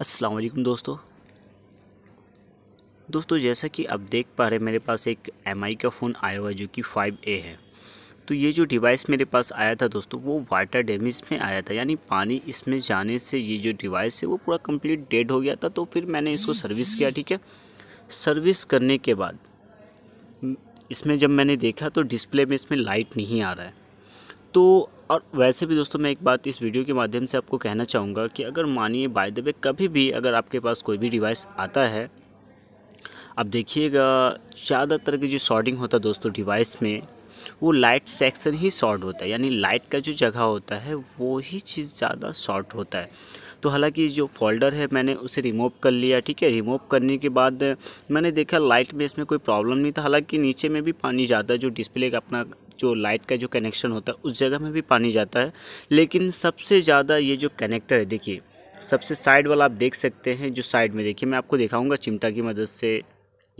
अस्सलाम वालेकुम दोस्तों दोस्तों जैसा कि आप देख पा रहे मेरे पास एक एम का फ़ोन आया हुआ जो कि 5A है तो ये जो डिवाइस मेरे पास आया था दोस्तों वो वाटर डैमेज में आया था यानी पानी इसमें जाने से ये जो डिवाइस है वो पूरा कंप्लीट डेड हो गया था तो फिर मैंने इसको सर्विस किया ठीक है सर्विस करने के बाद इसमें जब मैंने देखा तो डिस्प्ले में इसमें लाइट नहीं आ रहा है तो और वैसे भी दोस्तों मैं एक बात इस वीडियो के माध्यम से आपको कहना चाहूँगा कि अगर मानिए बाय द वे कभी भी अगर आपके पास कोई भी डिवाइस आता है अब देखिएगा ज़्यादातर की जो शॉर्टिंग होता है दोस्तों डिवाइस में वो लाइट सेक्शन ही शॉर्ट होता है यानी लाइट का जो जगह होता है वो ही चीज़ ज़्यादा शॉर्ट होता है तो हालांकि जो फोल्डर है मैंने उसे रिमूव कर लिया ठीक है रिमूव करने के बाद मैंने देखा लाइट में इसमें कोई प्रॉब्लम नहीं था हालांकि नीचे में भी पानी जाता है जो डिस्प्ले का अपना जो लाइट का जो कनेक्शन होता है उस जगह में भी पानी जाता है लेकिन सबसे ज़्यादा ये जो कनेक्टर है देखिए सबसे साइड वाला आप देख सकते हैं जो साइड में देखिए मैं आपको दिखाऊंगा चिमटा की मदद से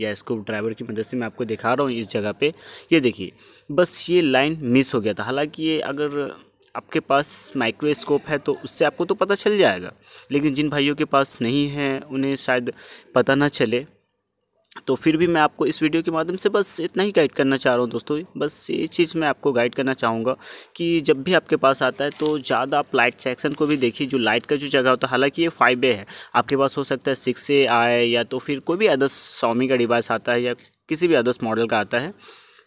या स्कूप ड्राइवर की मदद से मैं आपको दिखा रहा हूँ इस जगह पे ये देखिए बस ये लाइन मिस हो गया था हालांकि ये अगर आपके पास माइक्रोस्कोप है तो उससे आपको तो पता चल जाएगा लेकिन जिन भाइयों के पास नहीं है उन्हें शायद पता ना चले तो फिर भी मैं आपको इस वीडियो के माध्यम से बस इतना ही गाइड करना चाह रहा हूँ दोस्तों बस ये चीज़ मैं आपको गाइड करना चाहूँगा कि जब भी आपके पास आता है तो ज़्यादा आप लाइट सेक्शन को भी देखिए जो लाइट का जो जगह होता है हालांकि ये फाइव है आपके पास हो सकता है सिक्स ए आए या तो फिर कोई भी अदर्स सौमी का डिवाइस आता है या किसी भी अदर्स मॉडल का आता है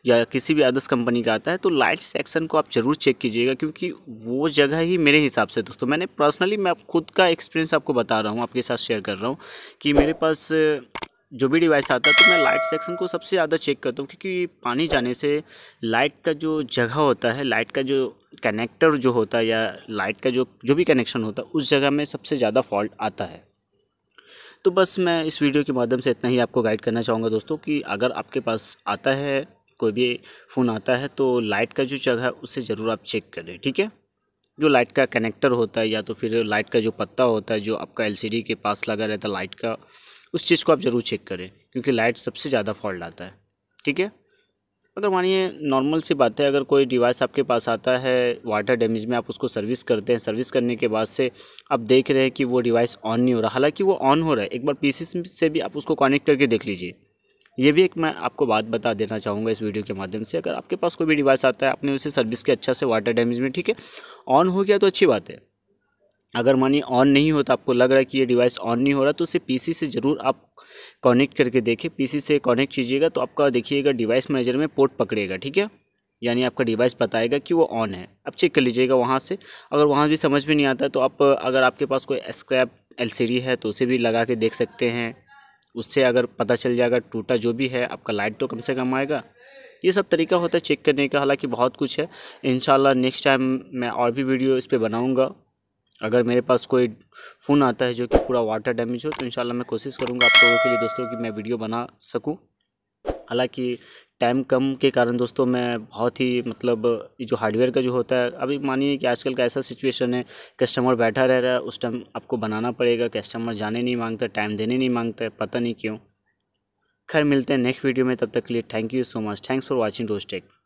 या किसी भी अदर्स कंपनी का आता है तो लाइट सेक्शन को आप ज़रूर चेक कीजिएगा क्योंकि वो जगह ही मेरे हिसाब से दोस्तों मैंने पर्सनली मैं खुद का एक्सपीरियंस आपको बता रहा हूँ आपके साथ शेयर कर रहा हूँ कि मेरे पास जो भी डिवाइस आता है तो मैं लाइट सेक्शन को सबसे ज़्यादा चेक करता हूँ क्योंकि पानी जाने से लाइट का जो जगह होता है लाइट का जो कनेक्टर जो होता है या लाइट का जो जो भी कनेक्शन होता है उस जगह में सबसे ज़्यादा फॉल्ट आता है तो बस मैं इस वीडियो के माध्यम से इतना ही आपको गाइड करना चाहूँगा दोस्तों कि अगर आपके पास आता है कोई भी फ़ोन आता है तो लाइट का जो जगह है उसे ज़रूर आप चेक करें ठीक है जो लाइट का कनेक्टर होता है या तो फिर लाइट का जो पत्ता होता है जो आपका एलसीडी के पास लगा रहता है लाइट का उस चीज़ को आप ज़रूर चेक करें क्योंकि लाइट सबसे ज़्यादा फॉल्ट आता है ठीक है अगर मानिए नॉर्मल सी बात है अगर कोई डिवाइस आपके पास आता है वाटर डैमेज में आप उसको सर्विस करते हैं सर्विस करने के बाद से आप देख रहे हैं कि वो डिवाइस ऑन नहीं हो रहा हालांकि वो ऑन हो रहा है एक बार पीसी से भी आप उसको कनेक्ट करके देख लीजिए ये भी एक मैं आपको बात बता देना चाहूँगा इस वीडियो के माध्यम से अगर आपके पास कोई भी डिवाइस आता है आपने उसे सर्विस के अच्छा से वाटर डैमेज में ठीक है ऑन हो गया तो अच्छी बात है अगर मानिए ऑन नहीं हो तो आपको लग रहा है कि ये डिवाइस ऑन नहीं हो रहा तो उसे पीसी से ज़रूर आप कनेक्ट करके देखें पीसी से कनेक्ट कीजिएगा तो आपका देखिएगा डिवाइस मैनेजर में पोर्ट पकड़ेगा ठीक है यानी आपका डिवाइस बताएगा कि वो ऑन है आप चेक कर लीजिएगा वहाँ से अगर वहाँ भी समझ में नहीं आता तो आप अगर आपके पास कोई स्क्रैप एल है तो उसे भी लगा के देख सकते हैं उससे अगर पता चल जाएगा टूटा जो भी है आपका लाइट तो कम से कम आएगा ये सब तरीका होता है चेक करने का हालांकि बहुत कुछ है इन नेक्स्ट टाइम मैं और भी वीडियो इस पर बनाऊँगा अगर मेरे पास कोई फ़ोन आता है जो कि पूरा वाटर डैमेज हो तो इन मैं कोशिश करूँगा आप लोगों के लिए दोस्तों कि मैं वीडियो बना सकूँ हालांकि टाइम कम के कारण दोस्तों मैं बहुत ही मतलब जो हार्डवेयर का जो होता है अभी मानिए कि आजकल का ऐसा सिचुएशन है कस्टमर बैठा रह रहा है उस टाइम आपको बनाना पड़ेगा कस्टमर जाने नहीं मांगता टाइम देने नहीं मांगता पता नहीं क्यों खैर मिलते हैं नेक्स्ट वीडियो में तब तक के लिए thank you so much thanks for watching rose